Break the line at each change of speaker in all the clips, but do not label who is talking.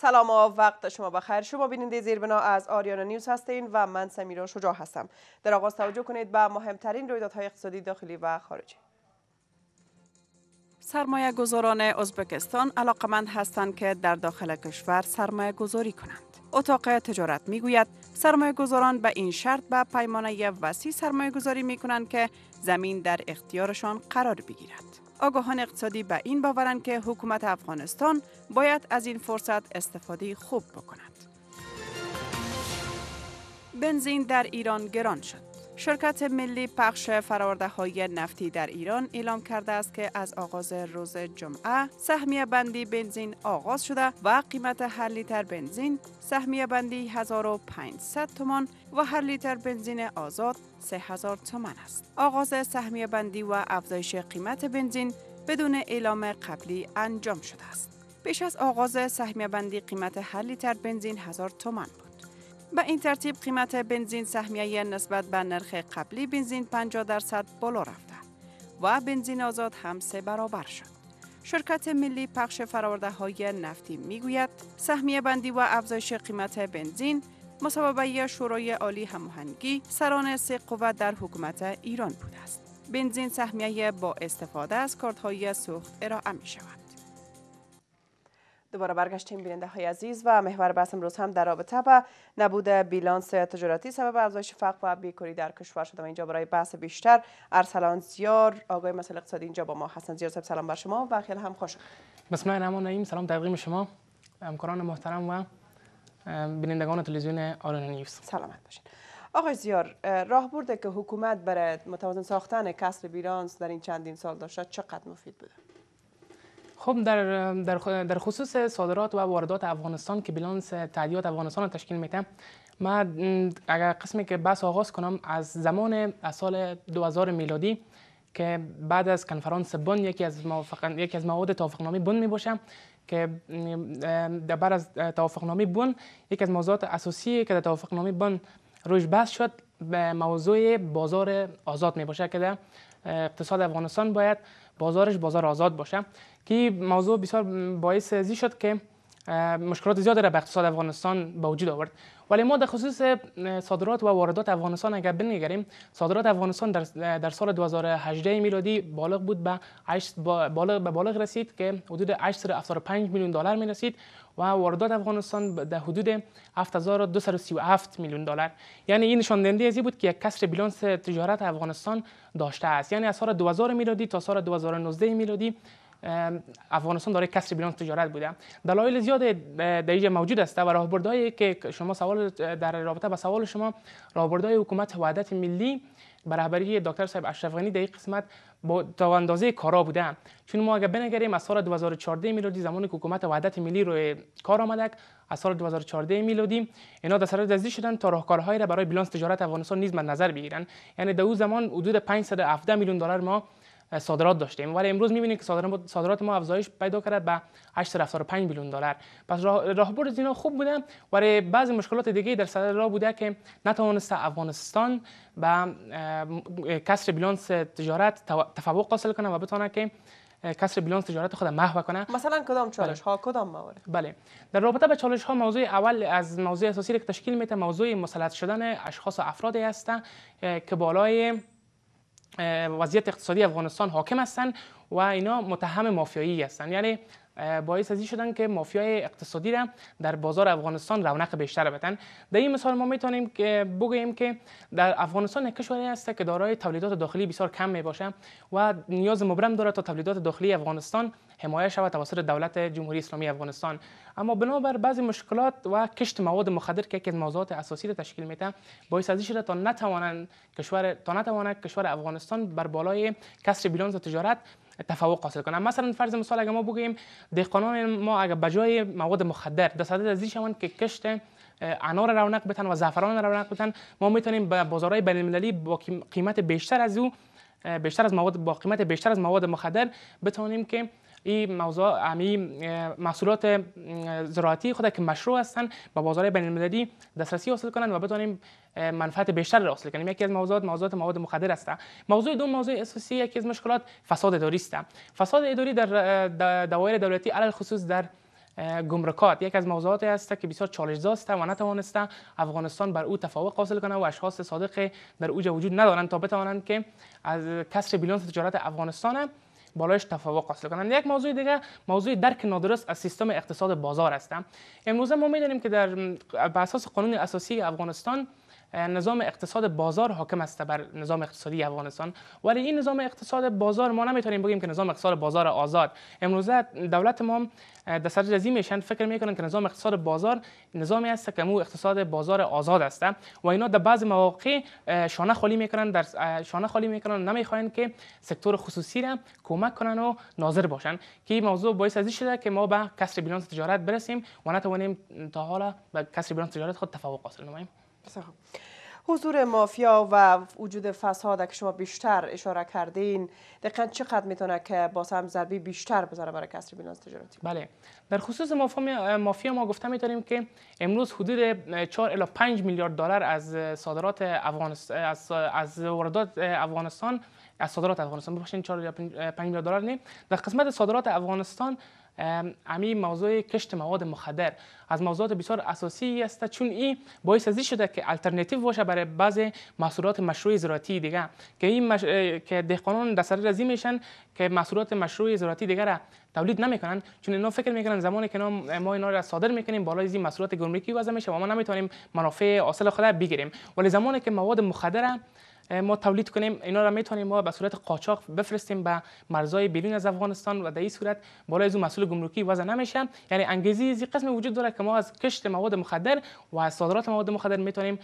سلام و وقت شما بخیر شما بیننده زیربنا از آریانا نیوز هستین و من سمیرا شجاع هستم در آغاز توجه کنید به مهمترین رویدادهای اقتصادی داخلی و خارجی سرمایه گذاران ازبکستان علاقمند هستند که در داخل کشور سرمایه گذاری کنند. اتاق تجارت می گوید سرمایه گذاران به این شرط به پیمانه وسیع سرمایه گذاری می کنند که زمین در اختیارشان قرار بگیرد. آگاهان اقتصادی به این باورند که حکومت افغانستان باید از این فرصت استفاده خوب بکند. بنزین در ایران گران شد. شرکت ملی پخش فرارده های نفتی در ایران اعلام کرده است که از آغاز روز جمعه سهمیه بندی بنزین آغاز شده و قیمت هر لیتر بنزین سهمیه بندی 1500 تومان و هر لیتر بنزین آزاد 3000 تومان است. آغاز سهمیه بندی و افزایش قیمت بنزین بدون اعلام قبلی انجام شده است. پیش از آغاز سهمیه بندی قیمت هر لیتر بنزین 1000 تومان بود. به این ترتیب قیمت بنزین سهمیه نسبت به نرخ قبلی بنزین 50 درصد بالا رفته و بنزین آزاد هم سه برابر شد. شرکت ملی پخش فرارده های نفتی میگوید سهمیه بندی و افزایش قیمت بنزین مسببه شورای عالی هماهنگی سران سه قوت در حکومت ایران بوده است. بنزین سهمیه با استفاده از های سوخت ارائه می شود. دوباره برگشتیم بیننده های عزیز و محور بحث امروز هم در رابطه با نبود بیلانس تجارتی سبب افزایش فقر و بیکاری در کشور شده و اینجا برای بحث بیشتر ارسلان زیار آقای مسائل اقتصادی اینجا با ما حسن زیار صاحب سلام بر شما و خیلی هم خوش
بسم الله الرحمن الرحیم سلام تقدیم شما همکاران محترم و بینندگان تلویزیون آرنا نیوز سلامت باشین
آقای زیار راهبرده که حکومت برای متوازن ساختن کسر بیلانس در این چندین سال داشته چقدر مفید بوده
خب در در خصوص صادرات و واردات افغانستان که بیلانس تعدیات افغانستان تشکیل میده ما اگر قسمی که بس آغاز کنم از زمان از سال 2000 میلادی که بعد از کنفرانس بن یکی از موافق یکی از مواد توافقنامه بن می که در از توافقنامه بن یکی از موضوعات اساسی که در توافقنامه بن روش بحث شد به موضوع بازار آزاد میباشه که اقتصاد افغانستان باید بازارش بازار آزاد باشه که موضوع بسیار باعث ازی شد که مشکلات زیادی را به اقتصاد افغانستان به وجود آورد ولی ما در خصوص صادرات و واردات افغانستان اگر بنگریم صادرات افغانستان در, در سال 2018 میلادی بالغ بود به بالغ به بالغ رسید که حدود 875 میلیون دلار می رسید و واردات افغانستان در حدود 7237 میلیون دلار یعنی این نشان دهنده این بود که یک کسر بیلانس تجارت افغانستان داشته است یعنی از سال 2000 میلادی تا سال 2019 میلادی افغانستان داره کسر بیلانس تجارت بوده دلایل زیاد در اینجا موجود است و راهبردهایی که شما سوال در رابطه با سوال شما راهبردهای حکومت وحدت ملی برابری دکتر صاحب اشرف غنی در این قسمت با تا اندازه کارا بوده چون ما اگر بنگریم از سال 2014 میلادی زمان حکومت وحدت ملی رو کار آمدک از سال 2014 میلادی اینا در سر دزدی شدن تا راهکارهایی را برای بیلانس تجارت افغانستان نیز من نظر بگیرن یعنی در اون زمان حدود 517 میلیون دلار ما صادرات داشتیم ولی امروز میبینید که صادرات ما افزایش پیدا کرده به 85 میلیون دلار پس راهبرد اینا خوب بوده ولی بعضی مشکلات دیگه در صدر راه بوده که نتوانسته افغانستان به کسر بیلانس تجارت تفوق حاصل کنه و بتونه که کسر بیلانس تجارت خود محو کنه مثلا کدام چالش بله. ها کدام موارد بله در رابطه به چالش ها موضوع اول از موضوع اساسی که تشکیل میده موضوع مسلط شدن اشخاص و افرادی هستند که بالای وضعیت اقتصادی افغانستان حاکم هستند و اینا متهم مافیایی هستند. یعنی باعث این شدن که مافیای اقتصادی را در بازار افغانستان رونق بیشتر بدن در این مثال ما میتونیم که بگوییم که در افغانستان کشوری هست که دارای تولیدات داخلی بسیار کم می باشه و نیاز مبرم داره تا تولیدات داخلی افغانستان حمایه شود توسط دولت جمهوری اسلامی افغانستان اما بنابر بعضی مشکلات و کشت مواد مخدر که یکی از موضوعات اساسی را تشکیل میده باعث از شده تا نتوانند کشور تا نتواند کشور افغانستان بر بالای کسر بیلانس تجارت تفوق حاصل کنند مثلا فرض مثال اگر ما بگوییم دهقانان ما اگر بجای مواد مخدر عدد از شوند که کشت انار رونق بتن و زعفران رونق بتن ما میتونیم به بازارهای بین المللی با قیمت بیشتر از او بیشتر از مواد با قیمت بیشتر از مواد مخدر بتوانیم که این موضوع امی محصولات زراعتی خود که مشروع هستن با بازار بین المللی دسترسی حاصل کنند و بتوانیم منفعت بیشتر را حاصل کنیم یکی از موضوعات موضوعات مواد مخدر است موضوع دوم موضوع اساسی یکی از مشکلات فساد اداری است فساد اداری در دوایر دولتی علل خصوص در گمرکات یکی از موضوعاتی است که بسیار چالش است و نتوانسته افغانستان بر او تفاوق حاصل کنند و اشخاص صادق در اوج وجود ندارند تا بتوانند که از کسر بیلانس تجارت افغانستان بالایش تفوق حاصل کنند یک موضوع دیگه موضوع درک نادرست از سیستم اقتصاد بازار است امروزه ما میدانیم که در اساس قانون اساسی افغانستان نظام اقتصاد بازار حاکم است بر نظام اقتصادی افغانستان ولی این نظام اقتصاد بازار ما نمیتونیم بگیم که نظام اقتصاد بازار آزاد امروزه دولت ما در سر جزی میشن فکر میکنن که نظام اقتصاد بازار نظامی است که مو اقتصاد بازار آزاد است و اینا در بعض مواقع شانه خالی میکنن در شانه خالی میکنن نمیخواین که سکتور خصوصی را کمک کنن و ناظر باشن که این موضوع باعث از شده که ما به کسر بیلانس تجارت برسیم و نتوانیم تا حالا به کسر بیلانس تجارت خود تفوق حاصل نماییم
حضور مافیا و وجود فساد که شما بیشتر اشاره کردین دقیقا چقدر
میتونه که باز هم ضربی
بیشتر بذاره برای کسری بیلانس تجارتی
بله در خصوص مافیا ما گفته میتونیم که امروز حدود 4 الی 5 میلیارد دلار از صادرات افغانستان از, از واردات افغانستان از صادرات افغانستان ببخشید 4 یا 5 میلیارد دلار نه در قسمت صادرات افغانستان امی موضوع کشت مواد مخدر از موضوعات بسیار اساسی است چون این باعث ازی شده که الटरनेटیو باشه برای بعض محصولات مشروع زراعتی دیگه که این که دهقانان در سر میشن که محصولات مشروع زراعتی دیگه را تولید نمیکنن چون اینا فکر میکنن زمانی که ما اینا را صادر میکنیم بالای این محصولات گمرکی وضع میشه و ما نمیتونیم منافع اصل خود بگیریم ولی زمانی که مواد مخدر ما تولید کنیم اینا را میتونیم ما به صورت قاچاق بفرستیم به مرزهای بیرون از افغانستان و در این صورت بالای از مسئول گمرکی وضع نمیشه یعنی انگیزی از قسم وجود داره که ما از کشت مواد مخدر و از صادرات مواد مخدر میتونیم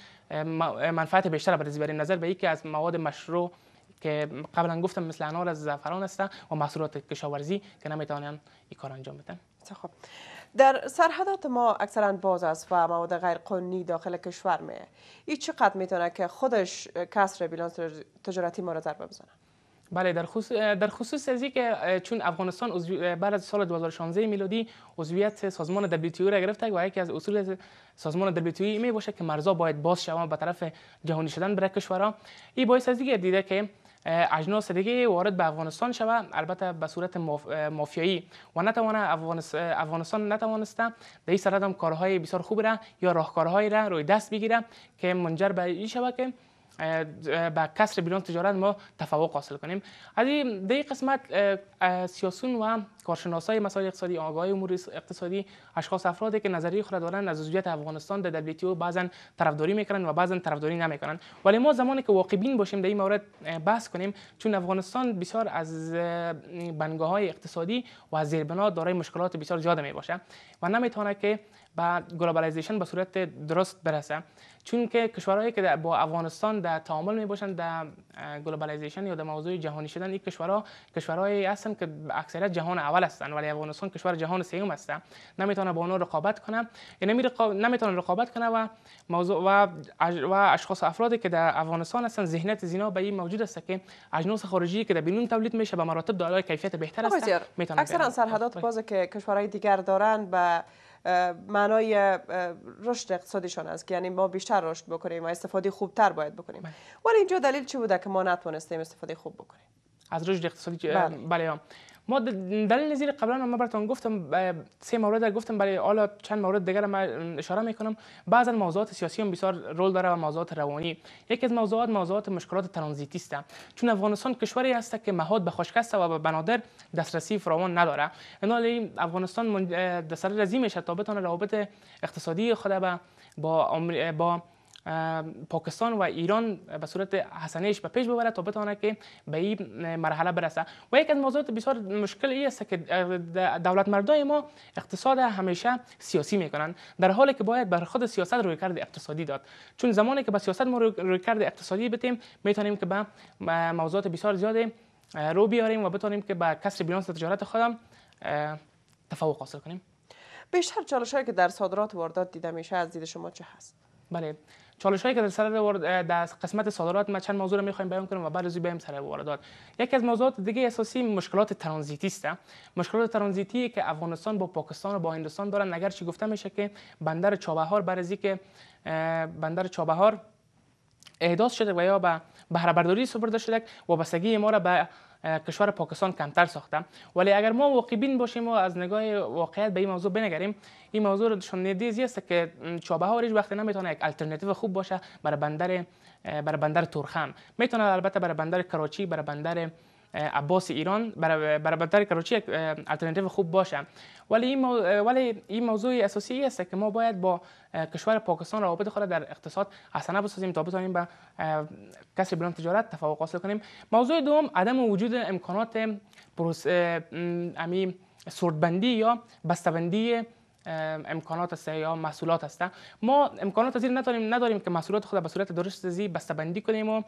منفعت بیشتر برای بریم نظر به یکی از مواد مشروع که قبلا گفتم مثل انار از زعفران هستن و محصولات کشاورزی که نمیتونن این کار انجام بدن خب
در سرحدات ما اکثرا باز است و مواد قانونی داخل کشور می این چقدر میتونه که خودش کسر بیلانس تجارتی ما را ضربه بزنه
بله در خصوص در خصوص از اینکه چون افغانستان بعد از سال 2016 میلادی عضویت سازمان دبلیو را گرفته و یکی از اصول سازمان دبلیو می باشه که مرزها باید باز شوند به طرف جهانی شدن برای کشورها این باعث از دیگه دیده که اجناس دیگه وارد به افغانستان شوه البته به صورت مافیایی و نتوانه افغانس... افغانستان نتوانسته در این سرد هم کارهای بسیار خوب را یا راهکارهایی را روی دست بگیره که منجر به این شود که با کسر بیلون تجارت ما تفوق حاصل کنیم از این قسمت سیاسون و های مسائل اقتصادی آگاهی امور اقتصادی اشخاص افرادی که نظریه خود دارن از عضویت افغانستان در دبلیو بعضا طرفداری میکنن و بعضا طرفداری نمیکنن ولی ما زمانی که واقع باشیم در این مورد بحث کنیم چون افغانستان بسیار از بنگاه های اقتصادی و از زیربنا دارای مشکلات بسیار زیاد می و نمیتونه که با گلوبالیزیشن به صورت درست برسه چون که کشورهایی که با افغانستان در تعامل می باشند در گلوبالیزیشن یا در موضوع جهانی شدن این کشورها کشورهایی هستند که اکثریت جهان اول هستند ولی افغانستان کشور جهان سوم است نمیتونه با اونها رقابت کنه یعنی نمیتونه رقابت کنه و موضوع و, و اشخاص افرادی که در افغانستان هستند ذهنیت زینا به این موجود است که اجناس خارجی که در بینون تولید میشه به مراتب دارای کیفیت بهتر است میتونه اکثرا سرحدات
که کشورهای دیگر دارن به معنای رشد اقتصادیشان است که یعنی ما بیشتر رشد بکنیم و استفاده خوبتر باید بکنیم بله. ولی اینجا دلیل چی بوده که ما نتونستیم استفاده خوب بکنیم
از رشد اقتصادی بله, بله. ما دلیل زیر قبلا ما براتون گفتم سه مورد گفتم برای حالا چند مورد دیگر ما اشاره میکنم بعضا موضوعات سیاسی هم بسیار رول داره و موضوعات روانی یکی از موضوعات موضوعات مشکلات ترانزیتی است چون افغانستان کشوری است که مهاد به خشک و به بنادر دسترسی فراوان نداره این افغانستان دسترسی میشه تا بتونه روابط اقتصادی خود با با پاکستان و ایران به صورت حسنیش به پیش ببره تا بتونه که به این مرحله برسه و یک از موضوعات بسیار مشکل این است که دولت مردای ما اقتصاد همیشه سیاسی میکنن در حالی که باید بر خود سیاست روی کرد اقتصادی داد چون زمانی که به سیاست ما روی کرد اقتصادی بتیم میتونیم که به موضوعات بسیار زیاده رو بیاریم و بتونیم که به کسر بیلانس تجارت خودم تفوق حاصل کنیم
بیشتر چالش که در صادرات واردات دیده میشه از دید شما چه هست
بله چالش هایی که در سر در قسمت صادرات ما چند موضوع رو میخوایم بیان کنیم و بعد از بریم سر واردات یکی از موضوعات دیگه اساسی مشکلات ترانزیتی است مشکلات ترانزیتی که افغانستان با پاکستان و با هندستان دارن چی گفته میشه که بندر چابهار برای که بندر چابهار احداث شده و یا به بهره برداری سپرده شده و بستگی ما را به کشور پاکستان کمتر ساخته ولی اگر ما واقعبین باشیم و از نگاه واقعیت به این موضوع بنگریم این موضوع رو ندیزی است که چابه ها وقت نمیتونه یک الटरनेटیو خوب باشه برای بندر برای بندر تورخم میتونه البته برای بندر کراچی برای بندر عباس ایران برای تر کراچی یک الटरनेटیو خوب باشه ولی این ولی این موضوع اساسی است که ما باید با کشور پاکستان روابط خود در اقتصاد حسنه بسازیم تا بتوانیم به کسب بلند تجارت تفوق حاصل کنیم موضوع دوم عدم وجود امکانات پروس امی سردبندی یا بستبندی امکانات است یا محصولات است ما امکانات زیر نداریم نداریم که محصولات خود به صورت درست زی بسته بندی کنیم و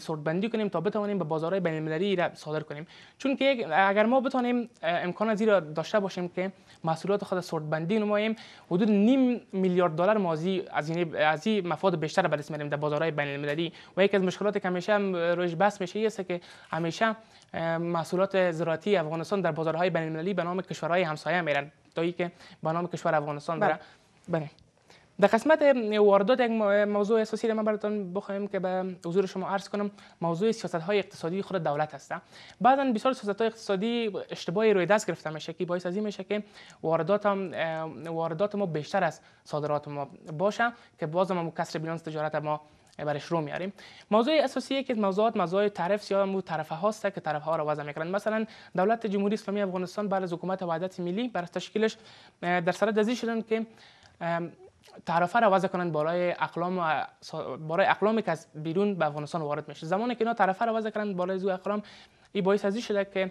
سورت بندی کنیم تا بتوانیم به بازارهای بین المللی را صادر کنیم چون که اگر ما بتوانیم امکان زیر داشته باشیم که محصولات خود سورت بندی نماییم حدود نیم میلیارد دلار مازی از این از این مفاد بیشتر به دست در بازارهای بین المللی و یکی از مشکلات که همیشه روش بس میشه است که همیشه محصولات زراعتی افغانستان در بازارهای بین المللی به نام کشورهای همسایه میرن توی که با نام کشور افغانستان بله. داره بله در قسمت واردات یک موضوع اساسی را من براتون بخوایم که به حضور شما عرض کنم موضوع سیاست های اقتصادی خود دولت هست بعضا بسیار سیاست های اقتصادی اشتباهی روی دست گرفته میشه که باعث از این میشه که واردات واردات ما بیشتر از صادرات ما باشه که باز ما کسر بیلانس تجارت ما یعنی برش رو میاریم موضوع اساسی که از موضوعات موضوع تعرف یا مو طرفه هاست که طرف ها را وضع میکنند مثلا دولت جمهوری اسلامی افغانستان بعد از حکومت وحدت ملی برای تشکیلش در سر دزی شدن که طرفه را وضع کنند بالای اقلام برای اقلامی که از بیرون به افغانستان وارد میشه زمانی که اینا طرفه را وضع کنند بالای زو اقلام ای باعث از شده که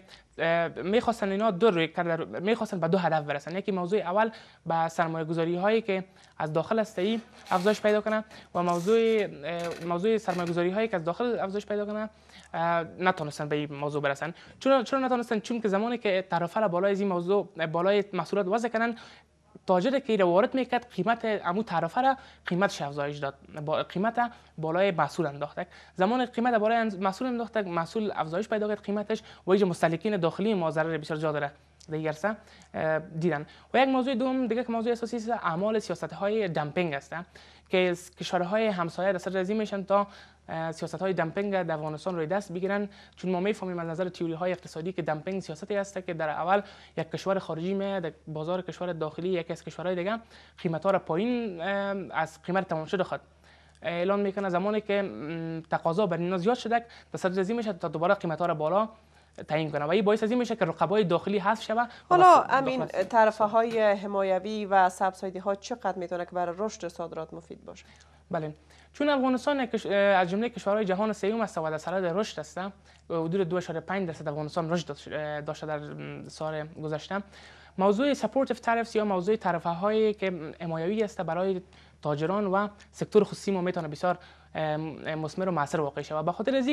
میخواستن اینا دو روی کرده میخواستن به دو هدف برسن یکی موضوع اول به سرمایه گذاری هایی که از داخل هسته افزایش پیدا کنن و موضوع موضوع سرمایه گذاری هایی که از داخل افزایش پیدا کنن نتونستن به این موضوع برسن چرا چرا نتونستن چون که زمانی که طرفه بالای این موضوع بالای محصولات وضع کنن تاجر که ایره وارد میکرد قیمت امو طرفه را قیمت افزایش داد با قیمت بالای محصول انداختک زمان قیمت بالای محصول انداختک محصول افزایش پیدا کرد قیمتش و ایج مستلکین داخلی ما ضرر بیشتر جا داره گرسه دیدن و یک موضوع دوم دیگه که موضوع اساسی است اعمال سیاست های دمپینگ است که کشورهای همسایه دست رزی میشن تا سیاست های دمپینگ در افغانستان روی دست بگیرن چون ما میفهمیم از نظر تیوری های اقتصادی که دمپنگ سیاستی است که در اول یک کشور خارجی می در بازار کشور داخلی یکی از کشورهای دیگه قیمت ها را پایین از قیمت تمام شده خود اعلان میکنه زمانی که تقاضا بر اینا زیاد شده رزی میشه تا دوباره قیمت ها را بالا تعیین کنه و این باعث از این میشه که رقبای داخلی حذف شود حالا این طرفه های
حمایوی و سبسایدی ها چقدر میتونه که برای رشد صادرات مفید باشه
بله چون افغانستان از جمله کشورهای جهان سیوم است و در سرد رشد است حدود 2.5 درصد افغانستان رشد داشته در سال گذشته موضوع سپورتیو طرف یا موضوع طرفه هایی که حمایوی است برای تاجران و سکتور خصوصی ما میتونه بسیار مسمر و موثر واقع شود به خاطر از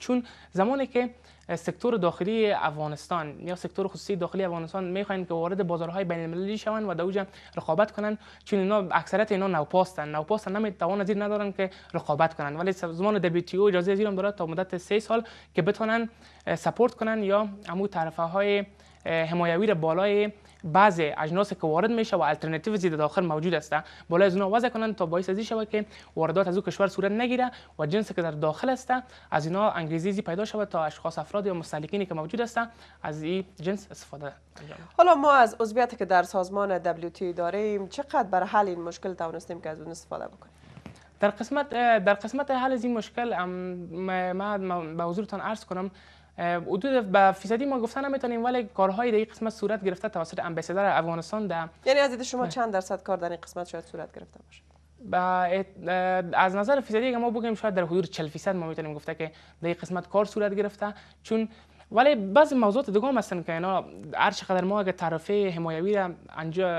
چون زمانی که سکتور داخلی افغانستان یا سکتور خصوصی داخلی افغانستان میخواین که وارد بازارهای بین المللی شوند و در رقابت کنند چون اینا اکثریت اینا نوپاستن نوپاستن نمیتوان از ندارن که رقابت کنند ولی زمان او اجازه از داره تا مدت سه سال که بتونن سپورت کنن یا امو طرفه های حمایوی بالای بعض اجناس که وارد میشه و الटरनेटیو زیاد داخل موجود است بالا از اونها وضع کنن تا باعث ازی شود که واردات از او کشور صورت نگیره و جنس که در داخل است از اینا زی پیدا شود تا اشخاص افراد یا مستهلکینی که موجود است از این جنس استفاده
حالا ما از عضویت که در سازمان WTO داریم چقدر بر حل این مشکل توانستیم که از اون استفاده بکنیم
در قسمت در قسمت حل از این مشکل ما به حضورتان عرض کنم حدود به فیصدی ما گفتن نمیتونیم ولی کارهای در این قسمت صورت گرفته توسط امبسیدر افغانستان در
یعنی از شما بله. چند درصد کار در این قسمت شاید صورت گرفته باشه
از نظر فیصدی اگه ما بگیم شاید در حدود 40 فیصد ما میتونیم گفته که در این قسمت کار صورت گرفته چون ولی بعضی موضوعات دیگه هم هستن که اینا هر چقدر ما اگه طرفه حمایوی را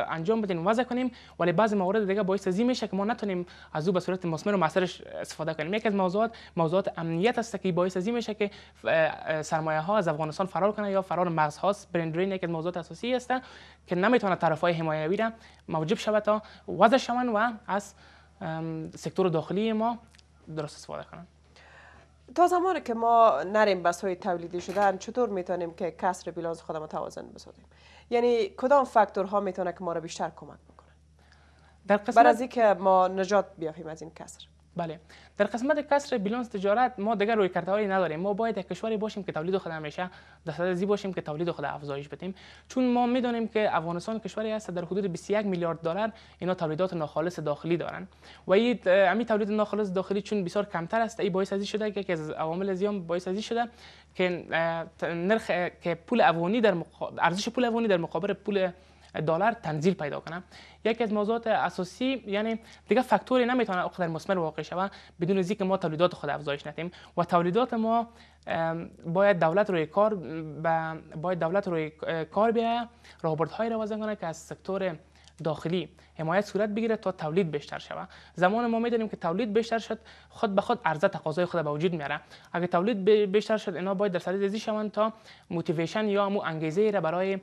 انجام بدیم وضع کنیم ولی بعضی موارد دیگه باعث زی میشه که ما نتونیم از او به صورت مسمر و موثرش استفاده کنیم یکی از موضوعات موضوعات امنیت است که باعث زی میشه که سرمایه ها از افغانستان فرار کنه یا فرار مغز هاست برندرین یکی از موضوعات اساسی است که نمیتونه طرف های حمایوی را موجب شود تا وضع شوند و از سکتور داخلی ما درست استفاده کنند
تا زمانی که ما نریم بس های تولیدی شدن چطور میتونیم که کسر بیلانس خود توازن بسازیم یعنی کدام فاکتورها میتونه که ما را بیشتر کمک بکنه
در بر از که ما نجات بیافیم از این کسر بله در قسمت کسر بیلانس تجارت ما دیگر روی کردهایی نداریم ما باید یک کشوری باشیم که تولید خود همیشه زی باشیم که تولید خود افزایش بدیم چون ما میدانیم که افغانستان کشوری است در حدود 21 میلیارد دلار اینا تولیدات ناخالص داخلی دارن و این امی تولید ناخالص داخلی چون بسیار کمتر است این باعث ازی شده که از عوامل زیان باعث ازی شده که نرخ که پول افغانی در ارزش پول افغانی در مقابل پول دلار تنزل پیدا کنه یکی از موضوعات اساسی یعنی دیگه فاکتوری نمیتونه اقدر مثمر واقع شوه بدون از اینکه ما تولیدات خود افزایش ندیم و تولیدات ما باید دولت روی کار باید دولت روی کار بیایه رابرت را وضع کنه که از سکتور داخلی حمایت صورت بگیره تا تولید بیشتر شوه زمان ما میدونیم که تولید بیشتر شد خود به خود عرضه تقاضای خود به وجود میاره اگه تولید بیشتر شد اینا باید در صدد شوند تا موتیویشن یا مو انگیزه را برای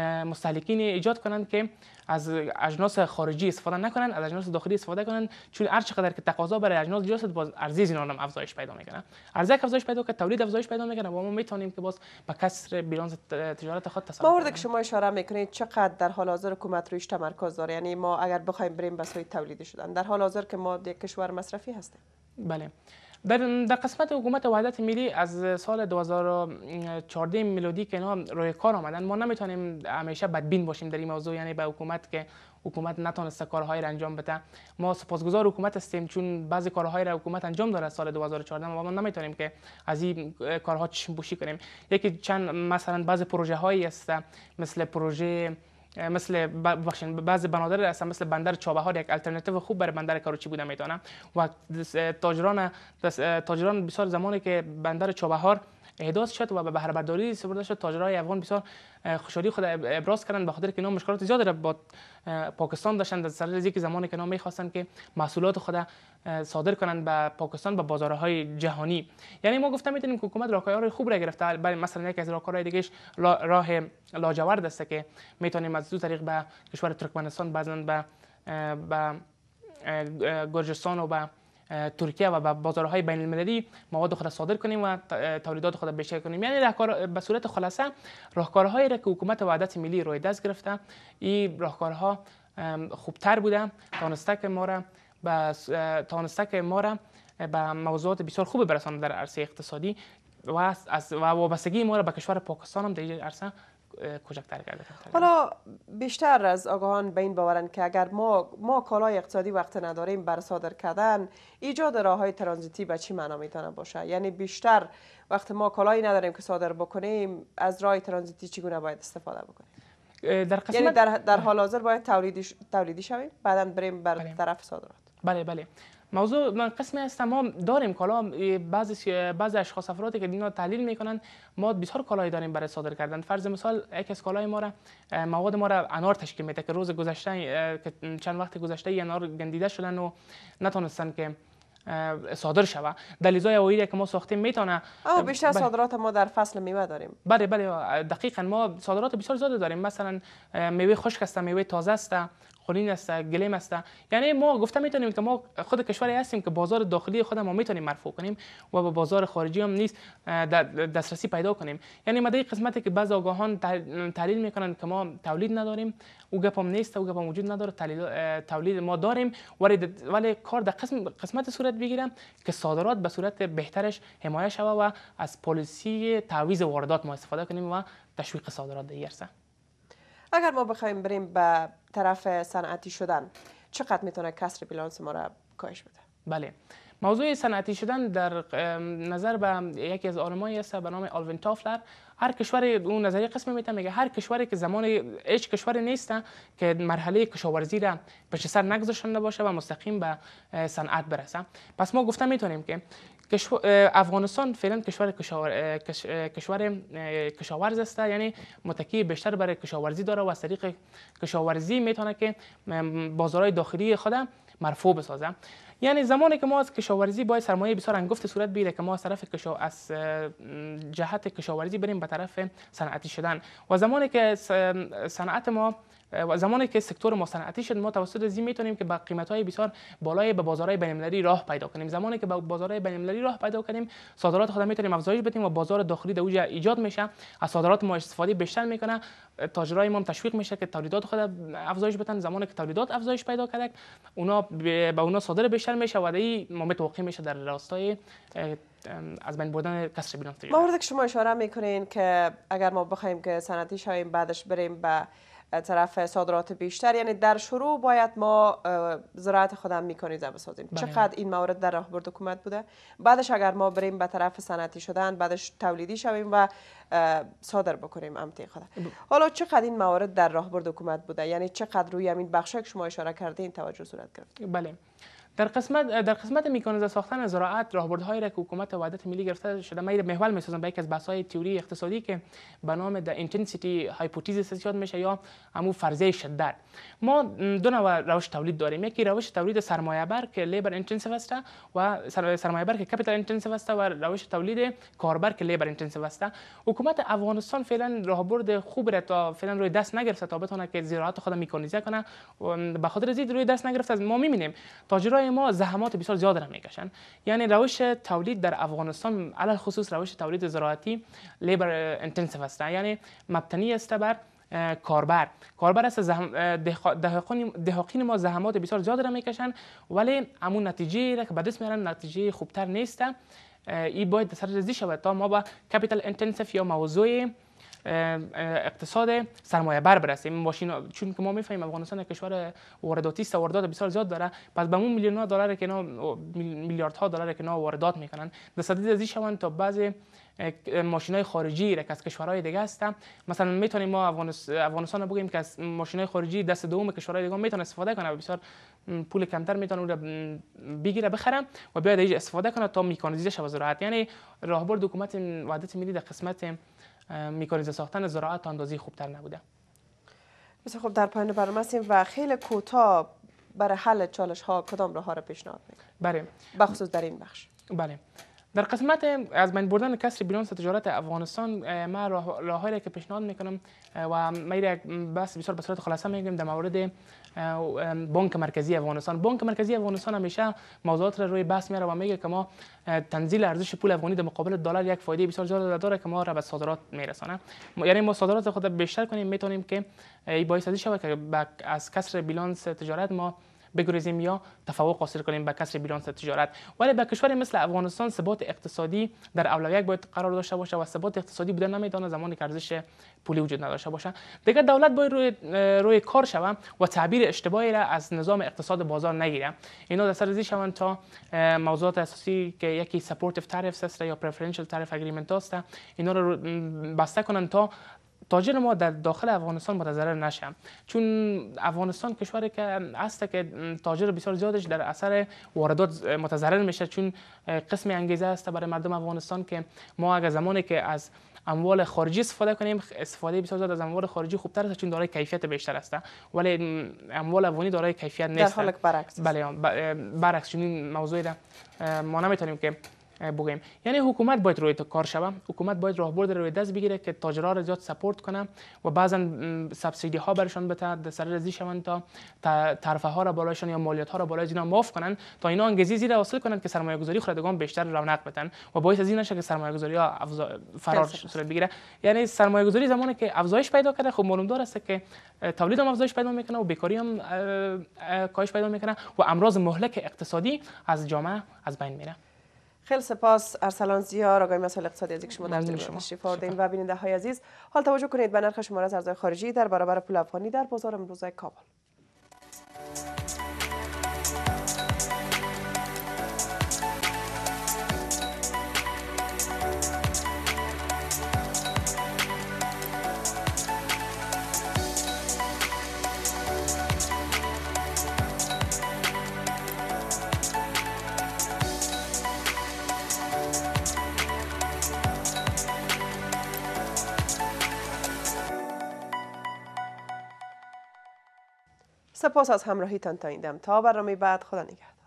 مستهلکین ایجاد کنند که از اجناس خارجی استفاده نکنند از اجناس داخلی استفاده کنند چون هر چقدر که تقاضا برای اجناس شد باز ارزش اینا هم افزایش پیدا میکنه ارزش افزایش پیدا که تولید افزایش پیدا میکنه و ما میتونیم که باز با کسر بیلانس تجارت خود تصادف مورد که شما اشاره میکنید چقدر در حال حاضر
حکومت رویش تمرکز داره یعنی ما اگر بخوایم بریم به تولید شدن در حال حاضر که ما کشور مصرفی هستیم
بله در, قسمت حکومت وحدت ملی از سال 2014 میلادی که اینا روی کار آمدن ما نمیتونیم همیشه بدبین باشیم در این موضوع یعنی به حکومت که حکومت نتونسته کارهایی را انجام بده ما سپاسگزار حکومت هستیم چون بعضی کارهای را حکومت انجام داره سال 2014 ما نمیتونیم که از این کارها چشم بوشی کنیم یکی چند مثلا بعضی پروژه هایی است مثل پروژه مثل به بعضی بنادر اصلا مثل بندر چابهار یک الटरनेटیو خوب برای بندر کراچی بوده میدانم و تاجران تاجران بسیار زمانی که بندر چابهار احداث شد و به بهره برداری سپرده شد تاجرای افغان بسیار خوشحالی خود ابراز کردند به خاطر که اینا مشکلات زیاد را با پاکستان داشتن در سر یک زمانی که اینا میخواستن که محصولات خود صادر کنند به پاکستان به بازارهای جهانی یعنی ما گفتم میتونیم که حکومت راهکارهای خوب را گرفته برای بله، مثلا یکی از راکارهای دیگهش راه لاجورد است که میتونیم از دو طریق به کشور ترکمنستان بزنند، به به گرجستان و به ترکیه و به بازارهای بین المللی مواد خود صادر کنیم و تولیدات خود بیشتر کنیم یعنی راهکار به صورت خلاصه راهکارهایی را که حکومت وحدت ملی روی دست گرفته این راهکارها خوبتر بوده تانسته که ما را به ما را به موضوعات بسیار خوب برسانه در عرصه اقتصادی و از وابستگی ما را به کشور پاکستان هم در عرصه
حالا بیشتر از آگاهان به این باورند که اگر ما ما کالای اقتصادی وقت نداریم بر صادر کردن ایجاد راه های ترانزیتی به چی معنا میتونه باشه یعنی بیشتر وقت ما کالایی نداریم که صادر بکنیم از راه ترانزیتی چگونه باید استفاده بکنیم در یعنی در, حال حاضر باید
تولیدی شویم بعدا بریم بر طرف صادرات بله بله موضوع من قسمی از ما داریم کالا بعضی بعضی اشخاص افرادی که اینا تحلیل میکنن ما بسیار کالای داریم برای صادر کردن فرض مثال یک از کالای ما را مواد ما را انار تشکیل میده که روز گذشته که چند وقت گذشته انار گندیده شدن و نتونستن که صادر شوه دلیزای اویلی که ما ساختیم میتونه او بیشتر بله. صادرات
ما در فصل میوه داریم
بله بله دقیقا ما صادرات بسیار زیاد داریم مثلا میوه خشک هست میوه تازه است خونین است گلیم است یعنی ما گفته میتونیم که ما خود کشوری هستیم که بازار داخلی خودم ما میتونیم مرفوع کنیم و به بازار خارجی هم نیست دسترسی پیدا کنیم یعنی مده قسمتی که بعض آگاهان تحلیل میکنن که ما تولید نداریم او گپم نیست او گپم وجود نداره تولید ما داریم ولی ولی کار در قسم قسمت صورت بگیرم که صادرات به صورت بهترش حمایت شوه و از پالیسی تعویض واردات ما استفاده کنیم و تشویق صادرات دیگه
اگر ما بخوایم بریم به طرف صنعتی شدن چقدر میتونه کسر بیلانس ما را کاهش بده
بله موضوع صنعتی شدن در نظر به یکی از آرمایی است به نام آلوین تافلر هر کشور اون نظریه قسم میتا میگه هر کشوری که زمان هیچ کشوری نیست که مرحله کشاورزی را پیش سر نگذاشتن باشه و مستقیم به صنعت برسه پس ما گفته میتونیم که افغانستان فعلا کشور کشور کشاورز است یعنی متکی بیشتر بر کشاورزی داره و از طریق کشاورزی میتونه که بازارهای داخلی خودم مرفوع بسازم یعنی زمانی که ما از کشاورزی باید سرمایه بسیار انگفت صورت بیده که ما از طرف از جهت کشاورزی بریم به طرف صنعتی شدن و زمانی که صنعت ما و زمانی که سکتور صنعتی شد ما توسط زی میتونیم که با قیمت های بسیار بالای به بازارهای بین راه پیدا کنیم زمانی که به بازارهای بین راه پیدا کنیم صادرات خود میتونیم افزایش بدیم و بازار داخلی در ایجاد میشه از صادرات ما استفاده بیشتر میکنه تاجرای ما تشویق میشه که تولیدات خود افزایش بدن زمانی که تولیدات افزایش پیدا کرد اونا به اونا صادر بیشتر میشه و دهی ما متوقع میشه در راستای از بین بردن کسر بیلانس ما
که شما اشاره میکنین که اگر ما بخوایم که صنعتی شویم بعدش بریم به طرف صادرات بیشتر یعنی در شروع باید ما زراعت خودم میکنیم بسازیم سازیم. بله. چقدر این موارد در راهبرد حکومت بوده بعدش اگر ما بریم به طرف صنعتی شدن بعدش تولیدی شویم و صادر بکنیم امتی خود حالا چقدر این موارد در راهبرد حکومت بوده یعنی
چقدر روی همین بخش که شما اشاره کردین توجه صورت گرفت بله در قسمت در قسمت میکانیزه ساختن زراعت راهبردهایی را که حکومت وحدت ملی گرفته شده من محور میسازم به یک از بحث‌های تئوری اقتصادی که به نام د اینتنسیتی هایپوتزیس یاد میشه یا همو فرضیه شدت ما دو نوع روش تولید داریم یکی روش تولید سرمایه بر که لیبر اینتنسیو است و سرمایه بر که کپیتال اینتنسیو است و روش تولید کاربر که لیبر اینتنسیو است حکومت افغانستان فعلا راهبرد خوب را تا فعلا روی دست نگرفته تا بتونه که زراعت خود میکانیزه کنه به خاطر زید روی دست نگرفته ما میبینیم تاجرای ما زحمات بسیار زیاد را میکشن یعنی روش تولید در افغانستان علل خصوص روش تولید زراعتی لیبر انتنسیو است یعنی مبتنی است بر کاربر کاربر است زحم دهقین ما زحمات بسیار زیاد را میکشن ولی همون نتیجه را که به دست میارن نتیجه خوبتر نیست این باید سرریزی شود تا ما با کپیتال انتنسیو یا موضوع اقتصاد سرمایه بر برسیم ماشین چون که ما میفهمیم افغانستان کشور وارداتی است واردات بسیار زیاد داره پس به اون میلیون ها دلار که میلیاردها دلار که واردات میکنن صدید از شوند تا بعضی ماشین های خارجی را که از کشورهای دیگه هستن مثلا میتونیم ما افغانستان بگیم که از ماشین های خارجی دست دوم کشورهای دیگه میتونه استفاده کنه بسیار پول کمتر میتونه اون بگیره بخره و بیاد استفاده کنه تا میکانیزه شود زراعت یعنی راهبرد حکومت وحدت ملی در قسمت میکاریزه ساختن زراعت اندازی خوبتر نبوده
بسیار خوب در پایان برنامه هستیم و خیلی کوتاه برای حل چالش ها کدام راه ها را پیشنهاد میکنید
بله بخصوص در این بخش بله در قسمت از بین بردن کسر بیلانس تجارت افغانستان ما هایی را که پیشنهاد میکنم و ما بس بسیار به صورت خلاصه میگیم در مورد بانک مرکزی افغانستان بانک مرکزی افغانستان همیشه موضوعات را روی بحث میاره و میگه که ما تنزیل ارزش پول افغانی در مقابل دلار یک فایده بسیار زیاد داره که ما را به صادرات میرسانه یعنی ما صادرات خود بیشتر کنیم میتونیم که ای باعث شود که از کسر بیلانس تجارت ما بگریزیم یا تفوق حاصل کنیم به کسر بیلانس تجارت ولی به کشور مثل افغانستان ثبات اقتصادی در اولویت باید قرار داشته باشه و ثبات اقتصادی بودن نمیدونه زمانی که ارزش پولی وجود نداشته باشه دیگر دولت باید روی, روی کار شوه و تعبیر اشتباهی را از نظام اقتصاد بازار نگیره اینا در سر شوند تا موضوعات اساسی که یکی سپورتیف تعرفه است یا پرفرنشل تعرفه اگریمنت است اینا رو بسته کنن تا تاجر ما در داخل افغانستان متضرر نشم چون افغانستان کشوری که است که تاجر بسیار زیادش در اثر واردات متضرر میشه چون قسم انگیزه است برای مردم افغانستان که ما اگر زمانی که از اموال خارجی استفاده کنیم استفاده بسیار زیاد از اموال خارجی خوبتر است چون دارای کیفیت بیشتر است ولی اموال افغانی دارای کیفیت نیست در حال برعکس بله برعکس چون این موضوع ما نمیتونیم که بگیم یعنی حکومت باید روی کار شوه حکومت باید راهبرد روی دست بگیره که تاجرها را زیاد سپورت کنه و بعضا سبسیدی ها برشان بده سر رزی شوند تا طرفه ها را بالایشان یا مالیات ها را بالای اینا معاف کنن تا اینا انگیزه زیاد حاصل کنند که سرمایه گذاری خردگان بیشتر رونق بدن و باعث از این نشه که سرمایه گذاری ها فرار صورت بگیره یعنی سرمایه گذاری زمانی که افزایش پیدا کرده خب معلوم داره که تولید هم افزایش پیدا میکنه و بیکاری هم کاهش پیدا میکنه و امراض مهلک اقتصادی از جامعه از بین میره
خیلی سپاس ارسلان زیار آقای مسائل اقتصادی از شما در شما تشریف آوردین و بیننده های عزیز حال توجه کنید به نرخ شماره ارزهای خارجی در برابر پول افغانی در بازار امروز کابل سپاس از همراهیتان تا این دم تا برنامه بعد خدا نگهدار